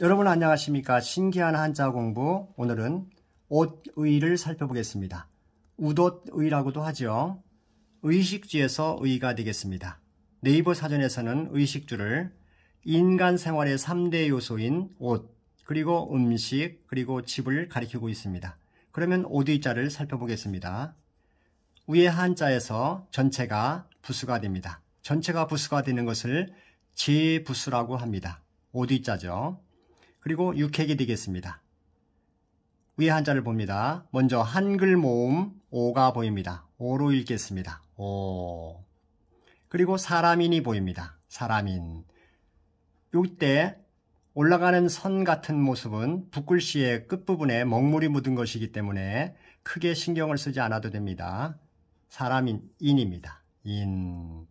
여러분 안녕하십니까 신기한 한자 공부 오늘은 옷의를 살펴보겠습니다 우돗의라고도 하죠 의식주에서 의가 되겠습니다 네이버 사전에서는 의식주를 인간 생활의 3대 요소인 옷 그리고 음식 그리고 집을 가리키고 있습니다 그러면 옷의자를 살펴보겠습니다 위의 한자에서 전체가 부수가 됩니다 전체가 부수가 되는 것을 제부수라고 합니다 옷의자죠 그리고 육획이 되겠습니다. 위에 한자를 봅니다. 먼저 한글 모음 오가 보입니다. 오로 읽겠습니다. 오. 그리고 사람인이 보입니다. 사람인. 이때 올라가는 선 같은 모습은 붓글씨의 끝부분에 먹물이 묻은 것이기 때문에 크게 신경을 쓰지 않아도 됩니다. 사람인 인입니다. 인.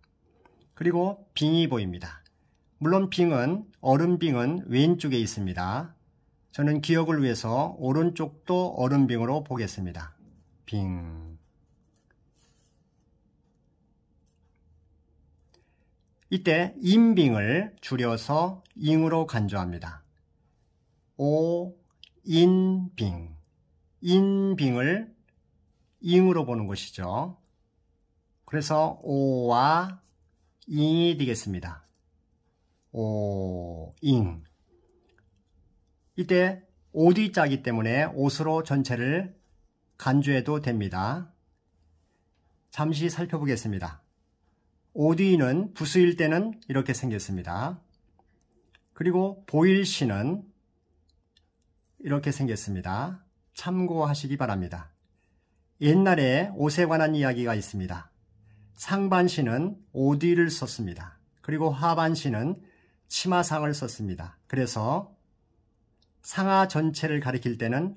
그리고 빙이 보입니다. 물론 빙은 얼음빙은 왼쪽에 있습니다. 저는 기억을 위해서 오른쪽도 얼음빙으로 보겠습니다. 빙 이때 인빙을 줄여서 잉으로 간주합니다. 오, 인빙 인빙을 잉으로 보는 것이죠. 그래서 오와 잉이 되겠습니다. 오, 어, 잉. 이때 오디자이기 때문에 옷으로 전체를 간주해도 됩니다. 잠시 살펴보겠습니다. OD는 부수일 때는 이렇게 생겼습니다. 그리고 보일시는 이렇게 생겼습니다. 참고하시기 바랍니다. 옛날에 옷에 관한 이야기가 있습니다. 상반시는 오디를 썼습니다. 그리고 하반시는 치마상을 썼습니다. 그래서 상하 전체를 가리킬 때는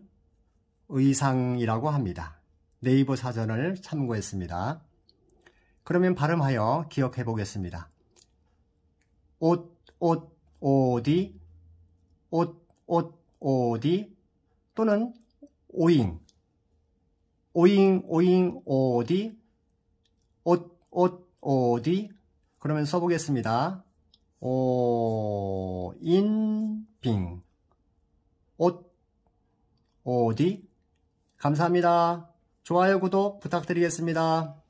의상이라고 합니다. 네이버 사전을 참고했습니다. 그러면 발음하여 기억해 보겠습니다. 옷, 옷, 오디, 옷, 옷, 오디 또는 오잉, 오잉, 오잉, 오디, 옷, 옷, 오디 그러면 써보겠습니다. 오, 어, 인, 빙, 옷, 오디. 감사합니다. 좋아요, 구독 부탁드리겠습니다.